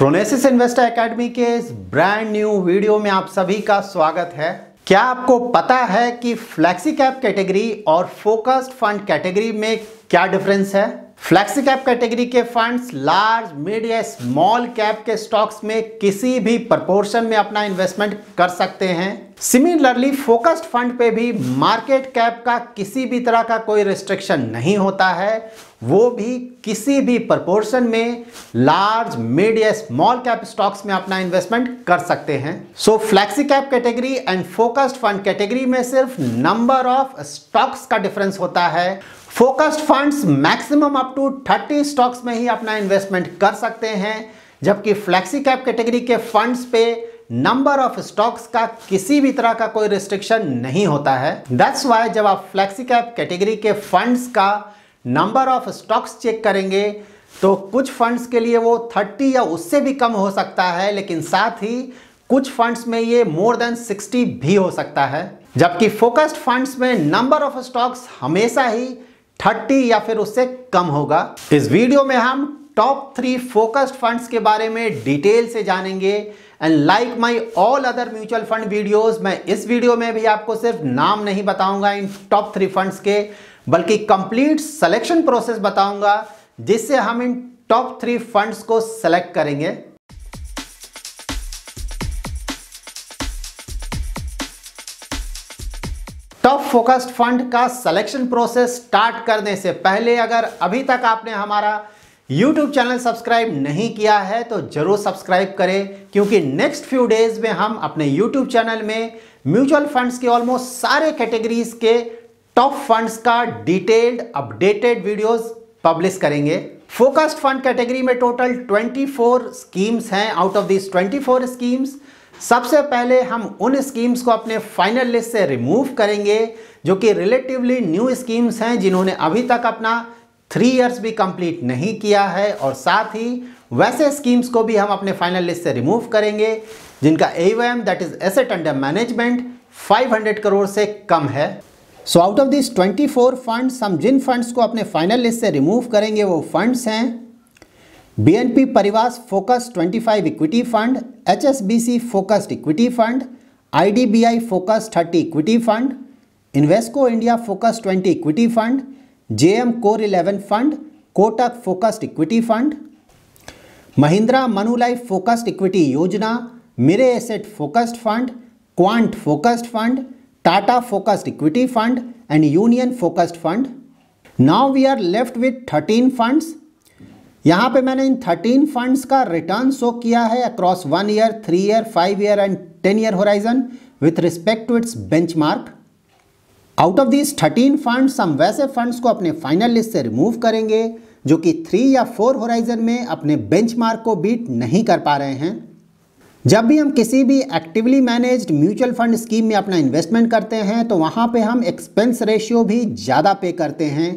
Phronesis investor academy के इस brand new video में आप सभी का स्वागत है क्या आपको पता है कि फ्लैक्सी कैप कैटेगरी और फोकस्ड फंड कैटेगरी में क्या डिफरेंस है फ्लैक्सी कैप कैटेगरी के फंड्स लार्ज मिड या स्मॉल कैप के स्टॉक्स में किसी भी प्रपोर्शन में अपना इन्वेस्टमेंट कर सकते हैं सिमिलरली फोकस्ड फंड पे भी मार्केट कैप का किसी भी तरह का कोई रिस्ट्रिक्शन नहीं होता है वो भी किसी भी प्रपोर्शन में लार्ज मिड या स्मॉल कैप स्टॉक्स में अपना इन्वेस्टमेंट कर सकते हैं so flexi cap category and focused fund category में सिर्फ नंबर ऑफ स्टॉक्स का डिफरेंस होता है focused funds maximum up to 30 stocks में ही अपना इन्वेस्टमेंट कर सकते हैं जबकि फ्लैक्सी कैप कैटेगरी के फंड्स पे नंबर ऑफ स्टॉक्स का किसी भी तरह का कोई रिस्ट्रिक्शन नहीं होता है दैट्स वाई जब आप फ्लैक्सी कैप कैटेगरी के फंड्स का नंबर ऑफ स्टॉक्स चेक करेंगे तो कुछ फंड्स के लिए वो 30 या उससे भी कम हो सकता है लेकिन साथ ही कुछ फंड्स में ये मोर देन 60 भी हो सकता है जबकि फोकस्ड फंड्स में नंबर ऑफ स्टॉक्स हमेशा ही थर्टी या फिर उससे कम होगा इस वीडियो में हम टॉप थ्री फोकस्ड फंड्स के बारे में डिटेल से जानेंगे and like my all other mutual fund videos मैं इस वीडियो में भी आपको सिर्फ नाम नहीं बताऊंगा इन टॉप थ्री फंड्स के बल्कि कंप्लीट सिलेक्शन प्रोसेस बताऊंगा जिससे हम इन टॉप थ्री फंड्स को सेलेक्ट करेंगे टॉप फोकस्ड फंड का सिलेक्शन प्रोसेस स्टार्ट करने से पहले अगर अभी तक आपने हमारा यूट्यूब चैनल सब्सक्राइब नहीं किया है तो ज़रूर सब्सक्राइब करें क्योंकि नेक्स्ट फ्यू डेज में हम अपने यूट्यूब चैनल में म्यूचुअल फंड्स के ऑलमोस्ट सारे कैटेगरीज के टॉप फंड्स का डिटेल्ड अपडेटेड वीडियोस पब्लिश करेंगे फोकस्ड फंड कैटेगरी में टोटल 24 स्कीम्स हैं आउट ऑफ दिस 24 स्कीम्स सबसे पहले हम उन स्कीम्स को अपने फाइनल लिस्ट से रिमूव करेंगे जो कि रिलेटिवली न्यू स्कीम्स हैं जिन्होंने अभी तक अपना थ्री इयर्स भी कंप्लीट नहीं किया है और साथ ही वैसे स्कीम्स को भी हम अपने फाइनल लिस्ट से रिमूव करेंगे जिनका A M that is asset under management 500 crore से कम है so out of this 24 funds हम जिन फंड्स को अपने फाइनल लिस्ट से रिमूव करेंगे वो फंड्स हैं BNP Paribas focus 25 equity fund HSBC focused equity fund IDBI focus 30 equity fund Invesco India focus 20 equity fund JM core 11 fund Kotak focused equity fund Mahindra Manulife focused equity योजना Mirae asset focused fund Quant focused fund Tata focused equity fund and Union focused fund now we are left with thirteen funds यहां पे मैंने इन thirteen funds का return show किया है across one year three year five year and ten year horizon with respect to its benchmark out of these thirteen funds हम वैसे funds को अपने फाइनल लिस्ट से रिमूव करेंगे जो कि थ्री या फोर होराइजन में अपने बेंचमार्क को बीट नहीं कर पा रहे हैं जब भी हम किसी भी actively managed mutual fund scheme में अपना इन्वेस्टमेंट करते हैं तो वहाँ पे हम एक्सपेंस रेशियो भी ज़्यादा पे करते हैं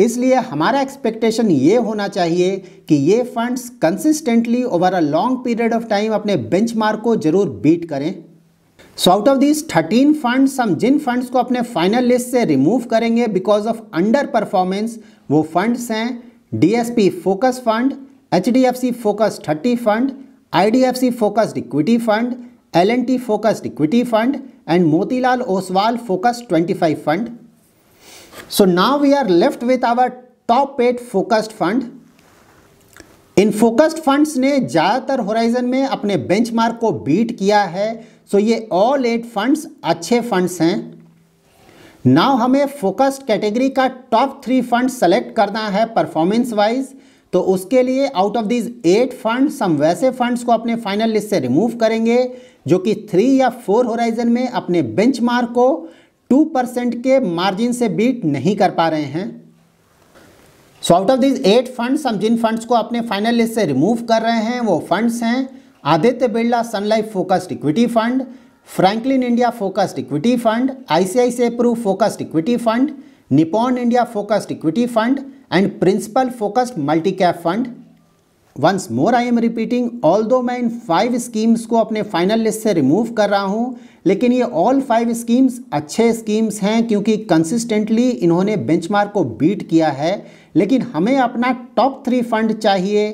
इसलिए हमारा एक्सपेक्टेशन ये होना चाहिए कि ये funds consistently over a long period of time अपने बेंचमार्क को जरूर बीट करें so out of these thirteen funds हम जिन फंड्स को अपने फाइनल लिस्ट से रिमूव करेंगे बिकॉज ऑफ अंडर परफॉर्मेंस वो फंड्स हैं DSP focus fund H D F C focus thirty fund I D F C focused equity fund L N T focused equity fund and Motilal Oswal focus five fund So now we are left with our top eight focused fund इन focused funds ने ज़्यादातर horizon में अपने benchmark को beat किया है so so ये all eight funds अच्छे फंड्स हैं नाउ हमें फोकस्ड कैटेगरी का टॉप थ्री फंड सेलेक्ट करना है परफॉर्मेंस वाइज तो उसके लिए out of this eight fund हम वैसे फंड्स को अपने फाइनल लिस्ट से रिमूव करेंगे जो कि थ्री या फोर होराइजन में अपने बेंच को टू परसेंट के मार्जिन से बीट नहीं कर पा रहे हैं so out of this eight funds हम जिन फंड्स को अपने फाइनल लिस्ट से रिमूव कर रहे हैं वो फंड्स हैं Aditya Birla Sun Life focused equity fund Franklin India focused equity fund ICICI Pru focused equity fund Nippon India focused equity fund and Principal focused multi cap fund once more I am repeating although मैं in five schemes को अपने final list से remove कर रहा हूँ लेकिन ये all five schemes अच्छे स्कीम्स हैं क्योंकि कंसिस्टेंटली इन्होंने बेंचमार्क को बीट किया है लेकिन हमें अपना टॉप थ्री फंड चाहिए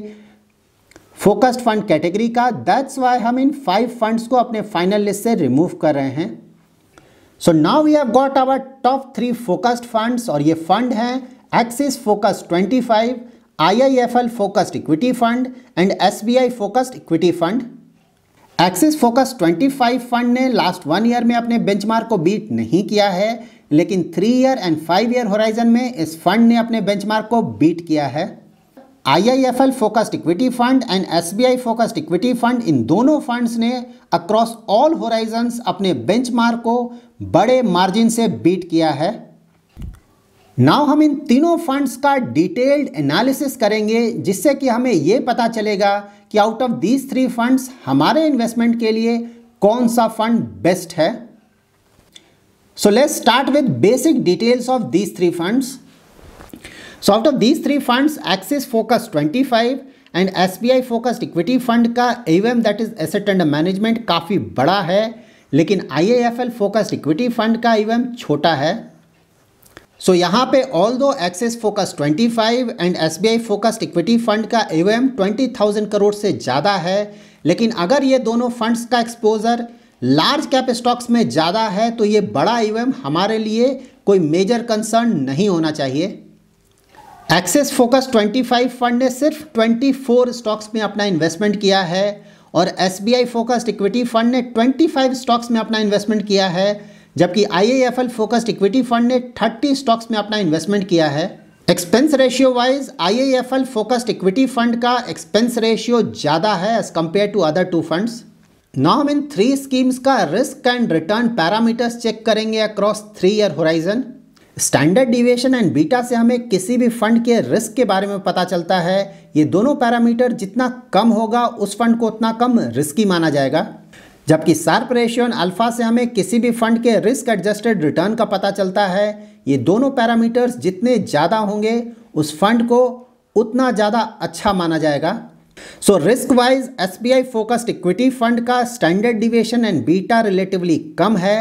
फोकस्ड फंड कैटेगरी का दैट्स वाई हम इन फाइव फंड्स को अपने फाइनल लिस्ट से रिमूव कर रहे हैं so now we have got our top three focused funds और ये फंड हैं Axis focus 25 IIFL Focused Equity Fund and SBI Focused Equity Fund. Axis focus 25 fund ने लास्ट वन ईयर में अपने बेंचमार्क को बीट नहीं किया है लेकिन three year and five year horizon में इस फंड ने अपने बेंचमार्क को बीट किया है IIFL focused equity fund and SBI focused equity fund इन दोनों फंड्स ने अक्रॉस ऑल होराइजन अपने बेंचमार्क को बड़े मार्जिन से बीट किया है नाउ हम इन तीनों फंड्स का डिटेल्ड एनालिसिस करेंगे जिससे कि हमें ये पता चलेगा कि out of these three funds हमारे इन्वेस्टमेंट के लिए कौन सा फंड बेस्ट है so let's start with basic details of these three funds so out of these three funds Axis focus 25 and S B I focused equity fund का AUM that is asset and management काफ़ी बड़ा है लेकिन I F L focused equity fund का AUM छोटा है so so, यहाँ पे ऑल दो Axis focus 25 and S B I focused equity fund का ए ट्वेंटी थाउजेंड करोड़ से ज़्यादा है लेकिन अगर ये दोनों फंड्स का एक्सपोजर लार्ज कैप स्टॉक्स में ज़्यादा है तो ये बड़ा एम हमारे लिए कोई मेजर कंसर्न नहीं होना चाहिए एक्सेस फोकस 25 फंड ने सिर्फ 24 स्टॉक्स में अपना इन्वेस्टमेंट किया है और S B I focused equity fund ने फाइव स्टॉक्स में अपना इन्वेस्टमेंट किया है जबकि आईआईएफएल फोकस्ड इक्विटी फंड ने 30 स्टॉक्स में अपना इन्वेस्टमेंट किया है expense ratio wise IIFL focused equity fund का एक्सपेंस रेशियो ज़्यादा है as compare to other two funds now हम इन थ्री स्कीम्स का risk and return parameters check करेंगे across three year horizon standard deviation and beta से हमें किसी भी फंड के रिस्क के बारे में पता चलता है ये दोनों पैरामीटर जितना कम होगा उस फंड को उतना कम रिस्की माना जाएगा जबकि सार्प रेशियो अल्फा से हमें किसी भी फंड के रिस्क एडजस्टेड रिटर्न का पता चलता है ये दोनों पैरामीटर्स जितने ज़्यादा होंगे उस फंड को उतना ज़्यादा अच्छा माना जाएगा so risk wise S B I focused equity fund का standard deviation and beta relatively कम है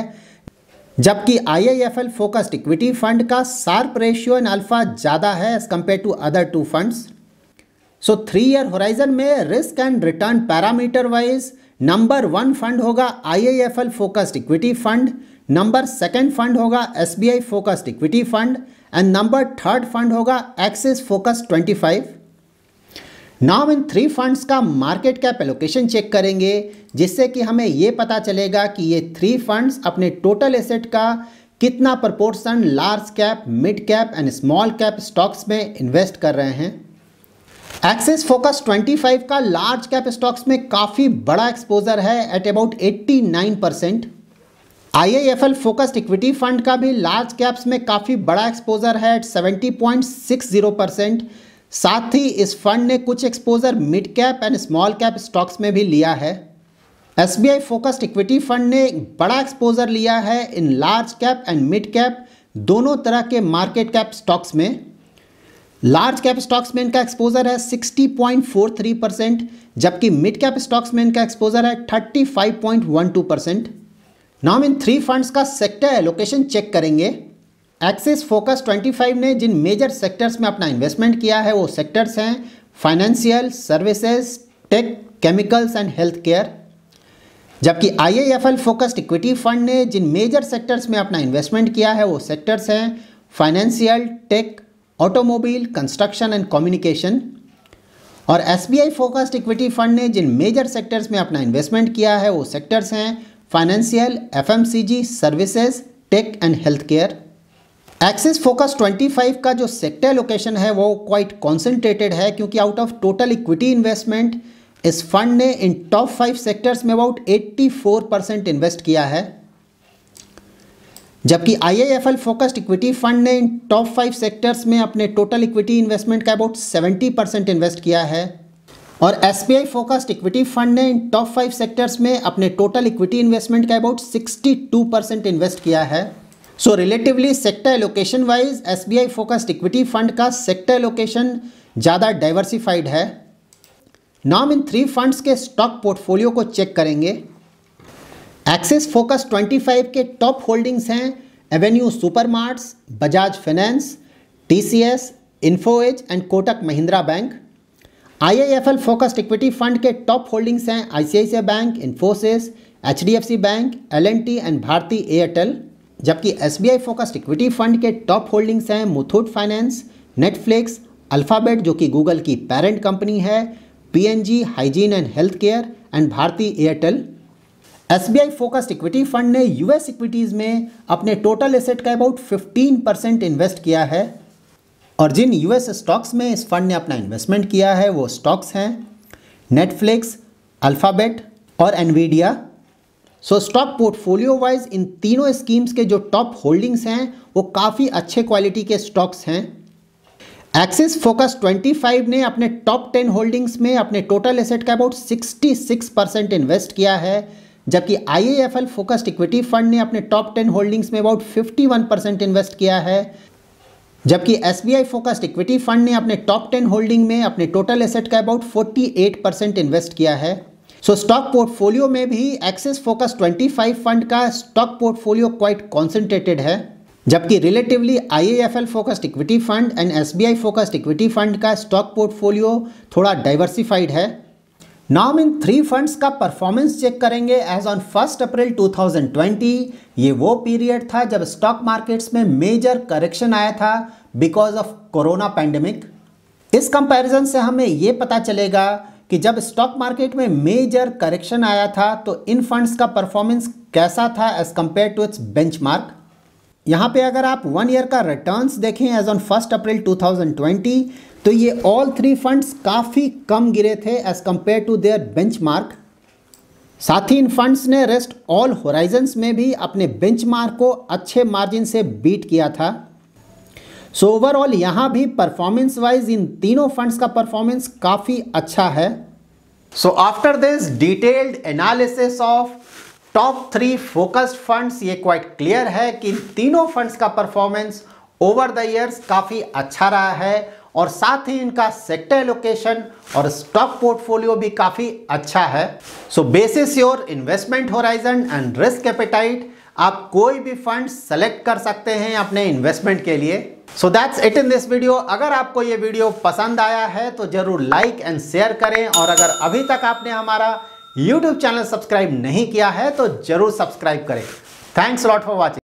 जबकि I I F L focused equity fund का सार्प रेशियो एंड अल्फा ज़्यादा है as compare to other two funds so three year horizon में risk and return parameter wise number one fund होगा L focused equity fund number second fund होगा SBI focused equity fund and number third fund होगा Axis focus 25 now इन three funds का market cap allocation check करेंगे जिससे कि हमें ये पता चलेगा कि ये थ्री फंड्स अपने टोटल एसेट का कितना proportion large cap mid cap and small cap stocks में इन्वेस्ट कर रहे हैं एक्सिस फोकस 25 का लार्ज कैप स्टॉक्स में काफ़ी बड़ा एक्सपोजर है at about 89 percent I focused equity fund का भी लार्ज कैप्स में काफ़ी बड़ा एक्सपोजर है एट 70.60 परसेंट साथ ही इस फंड ने कुछ exposure mid cap and small cap stocks में भी लिया है S B I focused equity fund ने बड़ा एक्सपोजर लिया है इन large cap and mid cap दोनों तरह के मार्केट कैप स्टॉक्स में लार्ज कैप स्टॉक्स में इनका एक्सपोजर है 60.43 परसेंट जबकि मिड कैप स्टॉक्स में इनका एक्सपोजर है 35.12 परसेंट नाउ इन थ्री फंड्स का सेक्टर एलोकेशन चेक करेंगे एक्सिस फोकस 25 ने जिन मेजर सेक्टर्स में अपना इन्वेस्टमेंट किया है वो सेक्टर्स हैं financial services tech chemicals and health care जबकि एल फोकस्ड इक्विटी फंड ने जिन मेजर सेक्टर्स में अपना इन्वेस्टमेंट किया है वो सेक्टर्स हैं financial tech automobile construction and communication और S B I focused equity fund ने जिन मेजर सेक्टर्स में अपना इन्वेस्टमेंट किया है वो सेक्टर्स हैं financial F M C G services tech and health care Axis focus 25 का जो सेक्टर लोकेशन है वो क्वाइट कॉन्सेंट्रेटेड है क्योंकि out of total equity investment इस फंड ने इन टॉप फाइव सेक्टर्स में अबाउट 84 परसेंट इन्वेस्ट किया है जबकि आईआईएफएल फोकस्ड इक्विटी फंड ने इन टॉप फाइव सेक्टर्स में अपने टोटल इक्विटी इन्वेस्टमेंट का अबाउट 70 परसेंट इन्वेस्ट किया है और S I focused equity fund ने इन टॉप फाइव सेक्टर्स में अपने टोटल इक्विटी इन्वेस्टमेंट का अबाउट 62 परसेंट इन्वेस्ट किया है so relatively sector allocation wise S B I focused equity fund का सेक्टर एलोकेशन ज़्यादा डाइवर्सिफाइड है नाम इन थ्री फंड्स के स्टॉक पोर्टफोलियो को चेक करेंगे एक्सिस फोकस 25 के टॉप होल्डिंग्स हैं Avenue Supermarts Bajaj finance TCS Info Edge and Kotak Mahindra bank IIFL focused equity fund के टॉप होल्डिंग्स हैं ICICI bank Infosys HDFC bank LNT and Bharti Airtel जबकि एसबीआई फोकस्ड इक्विटी फंड के top holdings हैं Muthoot finance Netflix Alphabet जो कि Google की parent company है PNG hygiene and health care and Bharti Airtel SBI focused equity fund ने यूएस इक्विटीज़ में अपने टोटल एसेट का अबाउट 15 परसेंट इन्वेस्ट किया है और जिन यूएस स्टॉक्स में इस फंड ने अपना इन्वेस्टमेंट किया है वो स्टॉक्स हैं नेटफ्लिक्स अल्फ़ाबेट और Nvidia so stock portfolio wise इन तीनों स्कीम्स के जो टॉप होल्डिंग्स हैं वो काफ़ी अच्छे क्वालिटी के स्टॉक्स हैं एक्सिस फोकस 25 ने अपने टॉप 10 होल्डिंग्स में अपने टोटल एसेट का अबाउट 66 परसेंट इन्वेस्ट किया है जबकि एल फोकस्ड इक्विटी फंड ने अपने टॉप टेन होल्डिंग्स में अबाउट 51 परसेंट इन्वेस्ट किया है जबकि S B focused equity fund ने अपने टॉप टेन होल्डिंग में अपने टोटल एसेट का अबाउट 48 परसेंट इन्वेस्ट किया है सो स्टॉक पोर्टफोलियो में भी एक्सेस फोकस 25 फंड का स्टॉक पोर्टफोलियो क्वाइट कॉन्सेंट्रेटेड है जबकि relatively L focused equity fund and I focused equity fund का स्टॉक पोर्टफोलियो थोड़ा डाइवर्सिफाइड है नाम इन थ्री फंड्स का परफॉर्मेंस चेक करेंगे एज ऑन फर्स्ट अप्रैल 2020 ये वो पीरियड था जब स्टॉक मार्केट्स में मेजर करेक्शन आया था बिकॉज ऑफ कोरोना पैंडमिक इस कंपैरिजन से हमें ये पता चलेगा कि जब स्टॉक मार्केट में मेजर करेक्शन आया था तो इन फंड्स का परफॉर्मेंस कैसा था as compare to it's bench यहाँ पे अगर आप वन ईयर का रिटर्न्स देखें एज ऑन फर्स्ट अप्रैल 2020 तो ये ऑल थ्री फंड्स काफ़ी कम गिरे थे as compare to their benchmark साथ ही इन फंड्स ने रेस्ट ऑल होराइजन्स में भी अपने बेंचमार्क को अच्छे मार्जिन से बीट किया था सो ओवरऑल यहाँ भी परफॉर्मेंस वाइज इन तीनों फंड्स का परफॉर्मेंस काफ़ी अच्छा है so after this detailed analysis of top three focused funds ये क्वाइट क्लियर है कि तीनों फंड्स का परफॉर्मेंस ओवर द ईयर्स काफ़ी अच्छा रहा है और साथ ही इनका सेक्टर एलोकेशन और स्टॉक पोर्टफोलियो भी काफ़ी अच्छा है so basis your investment horizon and risk appetite आप कोई भी फंड सेलेक्ट कर सकते हैं अपने इन्वेस्टमेंट के लिए so that's it in this video अगर आपको ये वीडियो पसंद आया है तो ज़रूर लाइक एंड शेयर करें और अगर अभी तक आपने हमारा यूट्यूब चैनल सब्सक्राइब नहीं किया है तो ज़रूर सब्सक्राइब करें थैंक्स लॉट फॉर वॉचिंग